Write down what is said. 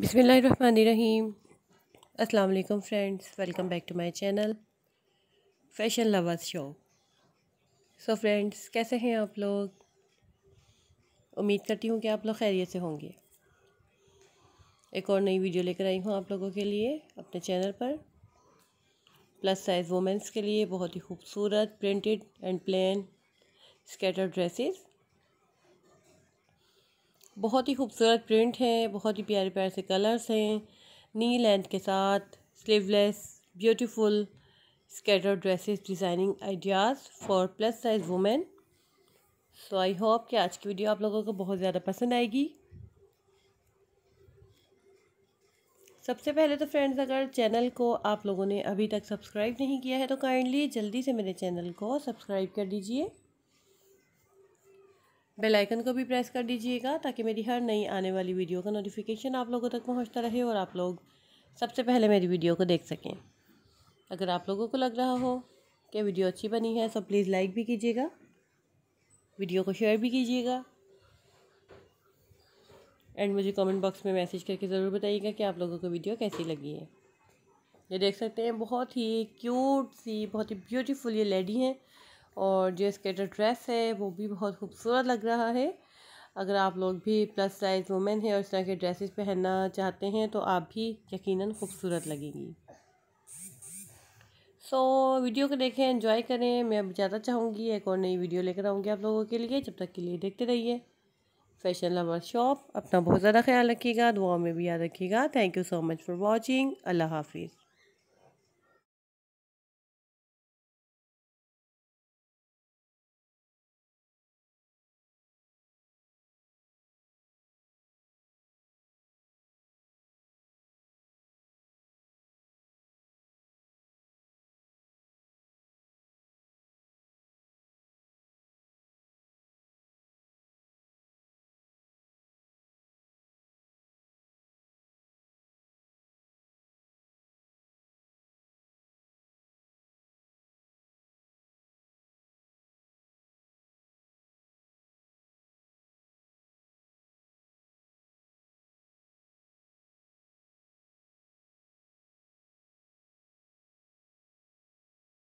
बिसमीम अस्सलाम वालेकुम friends welcome back to my channel fashion lovers show so friends कैसे हैं आप लोग उम्मीद करती हूँ कि आप लोग खैरियत से होंगे एक और नई वीडियो लेकर आई हूँ आप लोगों के लिए अपने चैनल पर प्लस साइज़ वुमेंस के लिए बहुत ही खूबसूरत printed and plain skater dresses बहुत ही खूबसूरत प्रिंट हैं बहुत ही प्यारे प्यारे से कलर्स हैं नी लेंथ के साथ sleeveless beautiful skater dresses designing ideas for plus size women so I hope कि आज की वीडियो आप लोगों को बहुत ज़्यादा पसंद आएगी सबसे पहले तो फ्रेंड्स अगर चैनल को आप लोगों ने अभी तक सब्सक्राइब नहीं किया है तो काइंडली जल्दी से मेरे चैनल को सब्सक्राइब कर दीजिए बेल आइकन को भी प्रेस कर दीजिएगा ताकि मेरी हर नई आने वाली वीडियो का नोटिफिकेशन आप लोगों तक पहुंचता रहे और आप लोग सबसे पहले मेरी वीडियो को देख सकें अगर आप लोगों को लग रहा हो कि वीडियो अच्छी बनी है तो प्लीज़ लाइक भी कीजिएगा वीडियो को शेयर भी कीजिएगा एंड मुझे कमेंट बॉक्स में मैसेज करके ज़रूर बताइएगा कि आप लोगों को वीडियो कैसी लगी है ये देख सकते हैं बहुत ही क्यूट सी बहुत ही ब्यूटीफुल ये लेडी हैं और जो इसके जो ड्रेस है वो भी बहुत खूबसूरत लग रहा है अगर आप लोग भी प्लस साइज़ वुमेन है और इस तरह के ड्रेसेस पहनना चाहते हैं तो आप भी यकीनन खूबसूरत लगेंगी सो so, वीडियो को देखें एंजॉय करें मैं अब ज़्यादा चाहूँगी एक और नई वीडियो लेकर आऊँगी आप लोगों के लिए जब तक के लिए देखते रहिए फैशन लवर शॉप अपना बहुत ज़्यादा ख्याल रखिएगा दुआ में भी याद रखिएगा thank you so much for watching अल्लाह हाफिज़